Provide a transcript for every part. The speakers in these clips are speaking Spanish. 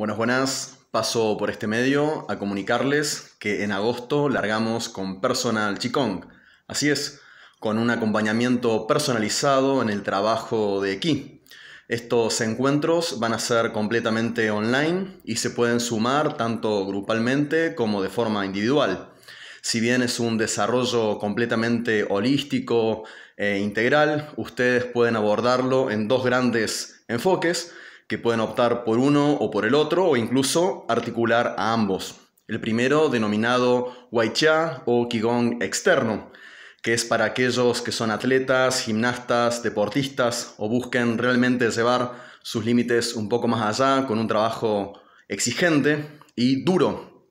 Buenas, buenas. Paso por este medio a comunicarles que en agosto largamos con Personal Chicong, Así es, con un acompañamiento personalizado en el trabajo de Qi. Estos encuentros van a ser completamente online y se pueden sumar tanto grupalmente como de forma individual. Si bien es un desarrollo completamente holístico e integral, ustedes pueden abordarlo en dos grandes enfoques que pueden optar por uno o por el otro o incluso articular a ambos. El primero denominado wai cha o Qigong externo, que es para aquellos que son atletas, gimnastas, deportistas o busquen realmente llevar sus límites un poco más allá con un trabajo exigente y duro,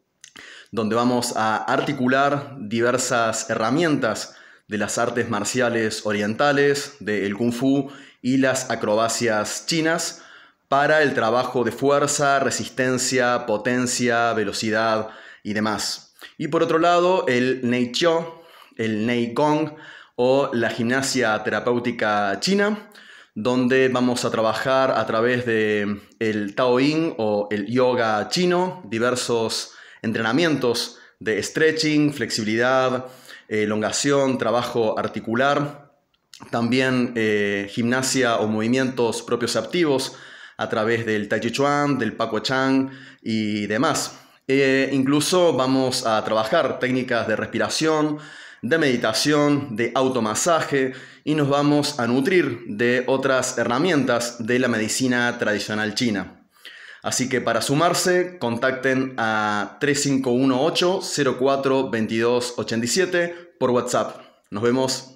donde vamos a articular diversas herramientas de las artes marciales orientales, del kung fu y las acrobacias chinas para el trabajo de fuerza, resistencia, potencia, velocidad y demás. Y por otro lado, el Neichio, el Nei o la gimnasia terapéutica china, donde vamos a trabajar a través de el Ying o el yoga chino, diversos entrenamientos de stretching, flexibilidad, elongación, trabajo articular, también eh, gimnasia o movimientos propios activos a través del Tai Chi Chuan, del Paco Chang y demás. Eh, incluso vamos a trabajar técnicas de respiración, de meditación, de automasaje y nos vamos a nutrir de otras herramientas de la medicina tradicional china. Así que para sumarse, contacten a 3518 042287 por WhatsApp. Nos vemos.